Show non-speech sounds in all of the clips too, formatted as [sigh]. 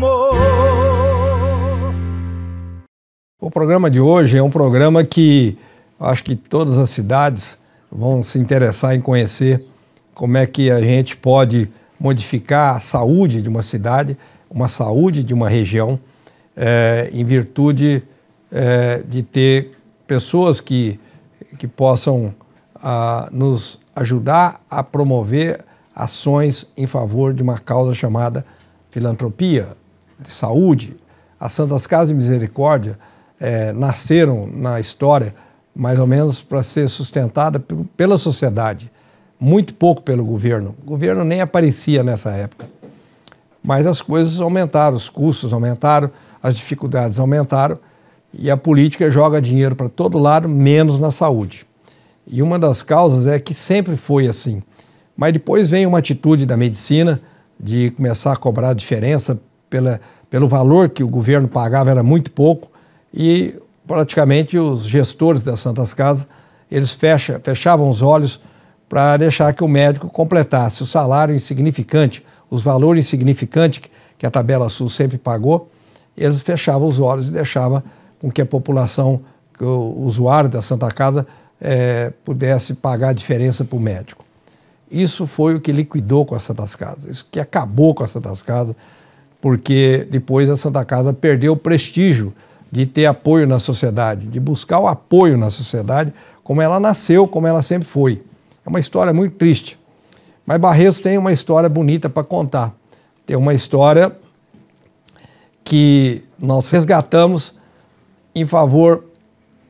amor. O programa de hoje é um programa que acho que todas as cidades vão se interessar em conhecer como é que a gente pode modificar a saúde de uma cidade, uma saúde de uma região, é, em virtude é, de ter pessoas que, que possam a, ah, nos ajudar a promover ações em favor de uma causa chamada filantropia, de saúde, as Santas Casas de Misericórdia é, nasceram na história mais ou menos para ser sustentada pela sociedade, muito pouco pelo governo. O governo nem aparecia nessa época. Mas as coisas aumentaram, os custos aumentaram, as dificuldades aumentaram e a política joga dinheiro para todo lado, menos na saúde. E uma das causas é que sempre foi assim. Mas depois vem uma atitude da medicina de começar a cobrar diferença pela, pelo valor que o governo pagava era muito pouco e praticamente os gestores das Santas Casas, eles fecha, fechavam os olhos para deixar que o médico completasse o salário insignificante, os valores insignificantes que a tabela SUS sempre pagou, eles fechavam os olhos e deixavam com que a população, que o usuário da Santa Casa é, pudesse pagar a diferença para o médico. Isso foi o que liquidou com as Santas Casas, isso que acabou com as Santas Casas, porque depois a Santa Casa perdeu o prestígio de ter apoio na sociedade, de buscar o apoio na sociedade, como ela nasceu, como ela sempre foi. É uma história muito triste. Mas Barreiros tem uma história bonita para contar. Tem uma história que nós resgatamos em favor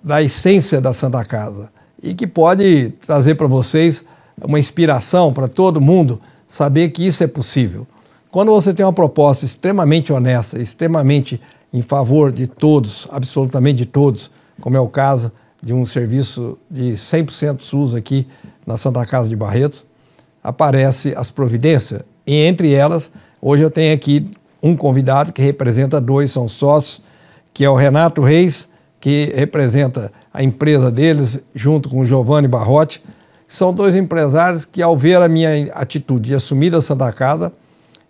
da essência da Santa Casa e que pode trazer para vocês uma inspiração para todo mundo saber que isso é possível. Quando você tem uma proposta extremamente honesta, extremamente em favor de todos, absolutamente de todos, como é o caso de um serviço de 100% SUS aqui na Santa Casa de Barretos, aparece as providências. E entre elas, hoje eu tenho aqui um convidado que representa dois, são sócios, que é o Renato Reis, que representa a empresa deles, junto com o Giovanni Barrotti. São dois empresários que, ao ver a minha atitude de assumir a Santa Casa,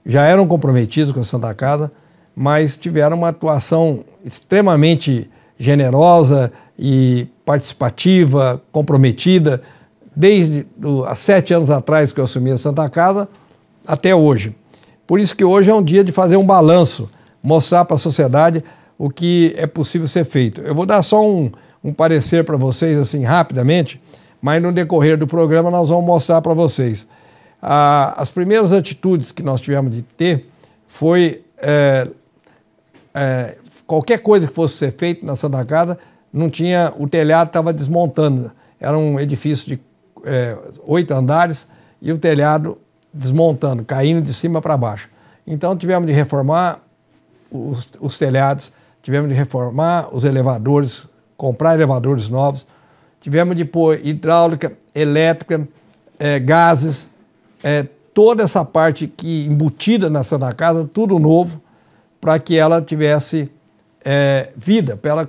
já eram comprometidos com a Santa Casa, mas tiveram uma atuação extremamente generosa e participativa, comprometida, desde há sete anos atrás que eu assumi a Santa Casa até hoje. Por isso que hoje é um dia de fazer um balanço, mostrar para a sociedade o que é possível ser feito. Eu vou dar só um, um parecer para vocês, assim, rapidamente, mas no decorrer do programa nós vamos mostrar para vocês as primeiras atitudes que nós tivemos de ter foi é, é, qualquer coisa que fosse ser feita na Santa Casa, não tinha, o telhado estava desmontando. Era um edifício de é, oito andares e o telhado desmontando, caindo de cima para baixo. Então tivemos de reformar os, os, telhados, tivemos de reformar os elevadores, comprar elevadores novos, tivemos de pôr hidráulica, elétrica, é, gases, é, toda essa parte que embutida na Santa Casa, tudo novo, para que ela tivesse é, vida, para ela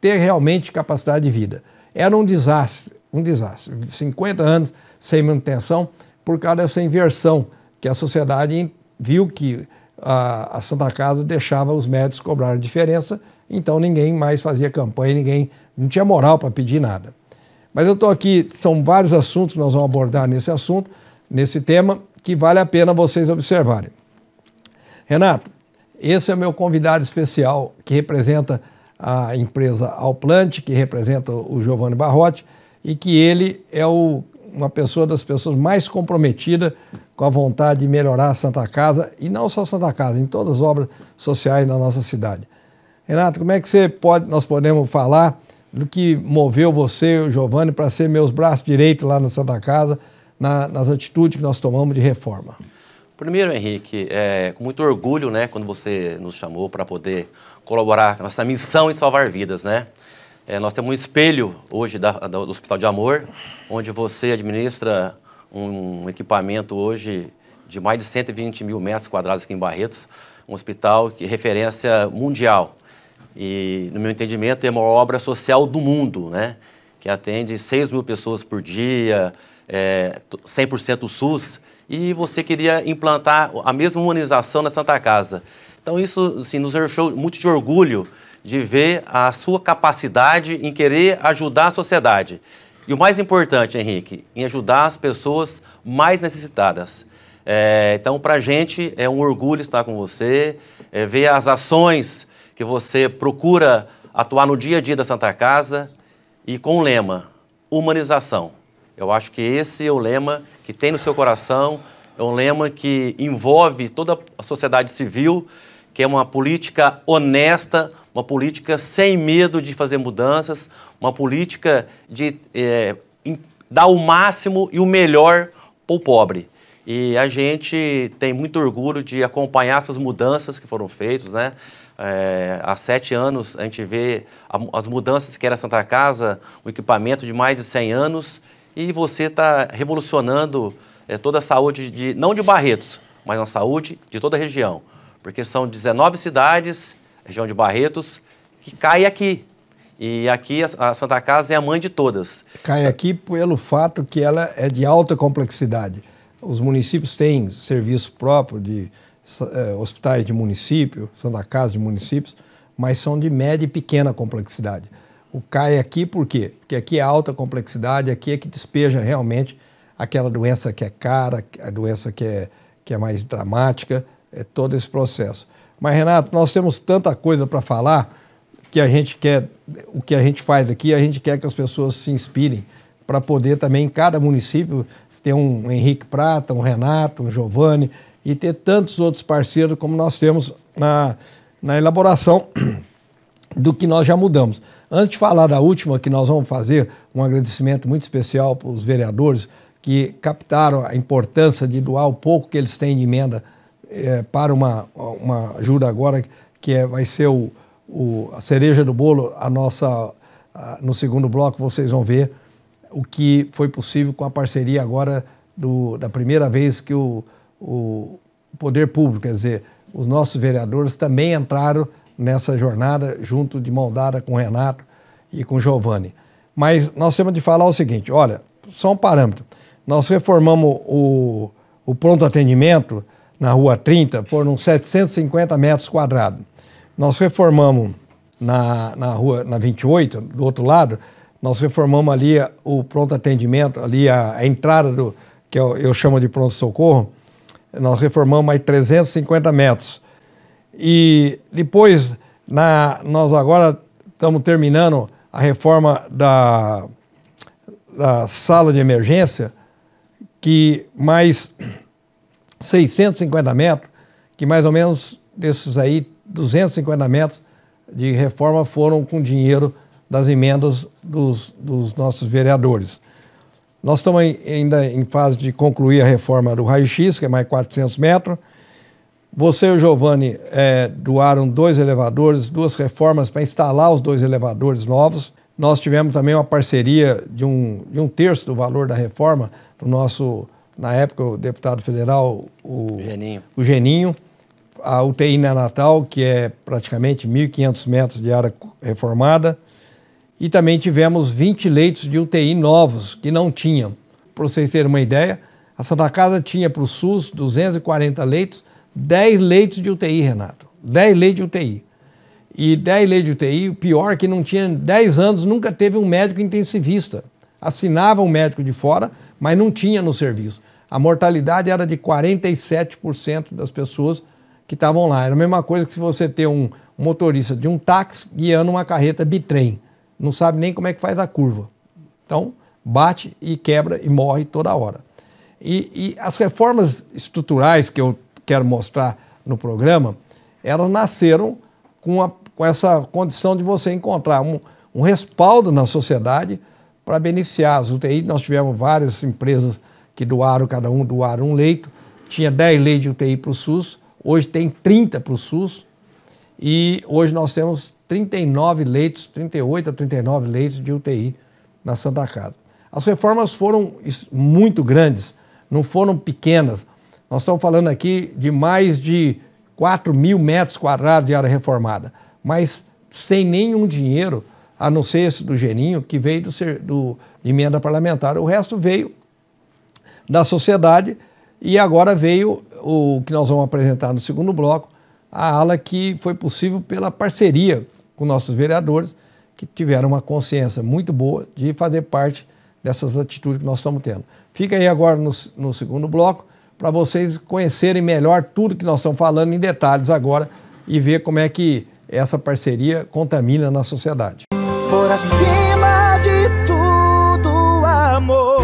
ter realmente capacidade de vida. Era um desastre, um desastre. 50 anos sem manutenção por causa dessa inversão que a sociedade viu que a, a Santa Casa deixava os médicos cobrar a diferença, então ninguém mais fazia campanha, ninguém não tinha moral para pedir nada. Mas eu estou aqui, são vários assuntos que nós vamos abordar nesse assunto nesse tema que vale a pena vocês observarem. Renato, esse é o meu convidado especial que representa a empresa Alplante, que representa o Giovanni Barrotti, e que ele é o, uma pessoa das pessoas mais comprometida com a vontade de melhorar a Santa Casa, e não só a Santa Casa, em todas as obras sociais na nossa cidade. Renato, como é que você pode, nós podemos falar do que moveu você e o Giovanni para ser meus braços direitos lá na Santa Casa, na, nas atitudes que nós tomamos de reforma. Primeiro, Henrique, é, com muito orgulho, né, quando você nos chamou para poder colaborar com nossa missão em salvar vidas, né? É, nós temos um espelho hoje da, da, do Hospital de Amor, onde você administra um equipamento hoje de mais de 120 mil metros quadrados aqui em Barretos, um hospital que é referência mundial. E, no meu entendimento, é uma obra social do mundo, né? que atende 6 mil pessoas por dia, é, 100% SUS, e você queria implantar a mesma humanização na Santa Casa. Então, isso assim, nos deixou muito de orgulho de ver a sua capacidade em querer ajudar a sociedade. E o mais importante, Henrique, em ajudar as pessoas mais necessitadas. É, então, para a gente é um orgulho estar com você, é ver as ações que você procura atuar no dia a dia da Santa Casa, e com o lema humanização. Eu acho que esse é o lema que tem no seu coração, é um lema que envolve toda a sociedade civil, que é uma política honesta, uma política sem medo de fazer mudanças, uma política de é, dar o máximo e o melhor para o pobre. E a gente tem muito orgulho de acompanhar essas mudanças que foram feitas, né? É, há sete anos a gente vê as mudanças que era Santa Casa, um equipamento de mais de 100 anos, e você está revolucionando é, toda a saúde, de, não de Barretos, mas a saúde de toda a região. Porque são 19 cidades, região de Barretos, que cai aqui. E aqui a Santa Casa é a mãe de todas. Cai aqui pelo fato que ela é de alta complexidade. Os municípios têm serviço próprio de é, hospitais de município, Santa Casa de municípios, mas são de média e pequena complexidade. O CAI aqui por quê? Porque aqui é alta complexidade, aqui é que despeja realmente aquela doença que é cara, a doença que é, que é mais dramática, é todo esse processo. Mas, Renato, nós temos tanta coisa para falar que a gente quer, o que a gente faz aqui, a gente quer que as pessoas se inspirem para poder também, em cada município, ter um Henrique Prata, um Renato, um Giovanni, e ter tantos outros parceiros como nós temos na, na elaboração [clears throat] do que nós já mudamos. Antes de falar da última, que nós vamos fazer, um agradecimento muito especial para os vereadores que captaram a importância de doar o pouco que eles têm de emenda é, para uma, uma ajuda agora, que é, vai ser o, o, a cereja do bolo, a nossa, a, no segundo bloco vocês vão ver o que foi possível com a parceria agora do, da primeira vez que o o poder público, quer dizer, os nossos vereadores também entraram nessa jornada junto de mão dada com o Renato e com o Giovanni. Mas nós temos de falar o seguinte, olha, só um parâmetro. Nós reformamos o, o pronto atendimento na Rua 30, foram 750 metros quadrados. Nós reformamos na, na Rua na 28, do outro lado, nós reformamos ali o pronto atendimento, ali a, a entrada do que eu, eu chamo de pronto-socorro, nós reformamos mais 350 metros. E depois, na, nós agora estamos terminando a reforma da, da sala de emergência, que mais 650 metros, que mais ou menos desses aí, 250 metros de reforma foram com dinheiro das emendas dos, dos nossos vereadores. Nós estamos ainda em fase de concluir a reforma do raio-x, que é mais 400 metros. Você e o Giovanni é, doaram dois elevadores, duas reformas para instalar os dois elevadores novos. Nós tivemos também uma parceria de um, de um terço do valor da reforma do nosso, na época, o deputado federal, o Geninho. O Geninho a UTI na Natal que é praticamente 1.500 metros de área reformada e também tivemos 20 leitos de UTI novos que não tinham. Para vocês terem uma ideia, a Santa Casa tinha para o SUS 240 leitos, 10 leitos de UTI, Renato. 10 leitos de UTI. E 10 leitos de UTI, o pior é que não tinha 10 anos, nunca teve um médico intensivista. Assinava um médico de fora, mas não tinha no serviço. A mortalidade era de 47% das pessoas que estavam lá. Era a mesma coisa que se você ter um motorista de um táxi guiando uma carreta bitrem não sabe nem como é que faz a curva. Então, bate e quebra e morre toda hora. E, e as reformas estruturais que eu quero mostrar no programa, elas nasceram com, a, com essa condição de você encontrar um, um respaldo na sociedade para beneficiar as UTI. Nós tivemos várias empresas que doaram, cada um doaram um leito. Tinha 10 leitos de UTI para o SUS, hoje tem 30 para o SUS. E hoje nós temos 39 leitos, 38 a 39 leitos de UTI na Santa Casa. As reformas foram muito grandes, não foram pequenas. Nós estamos falando aqui de mais de 4 mil metros quadrados de área reformada, mas sem nenhum dinheiro, a não ser esse do Geninho, que veio do, do de emenda parlamentar. O resto veio da sociedade e agora veio o que nós vamos apresentar no segundo bloco, a ala que foi possível pela parceria com nossos vereadores, que tiveram uma consciência muito boa de fazer parte dessas atitudes que nós estamos tendo. Fica aí agora no, no segundo bloco para vocês conhecerem melhor tudo que nós estamos falando em detalhes agora e ver como é que essa parceria contamina na sociedade. Por acima de tudo, amor.